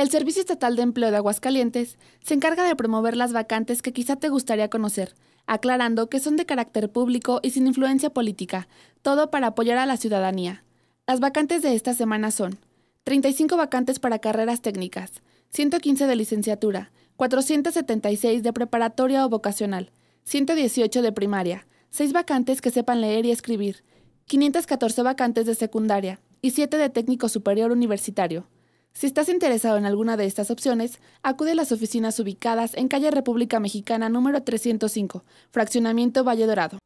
El Servicio Estatal de Empleo de Aguascalientes se encarga de promover las vacantes que quizá te gustaría conocer, aclarando que son de carácter público y sin influencia política, todo para apoyar a la ciudadanía. Las vacantes de esta semana son 35 vacantes para carreras técnicas, 115 de licenciatura, 476 de preparatoria o vocacional, 118 de primaria, 6 vacantes que sepan leer y escribir, 514 vacantes de secundaria y 7 de técnico superior universitario. Si estás interesado en alguna de estas opciones, acude a las oficinas ubicadas en calle República Mexicana número 305, Fraccionamiento Valle Dorado.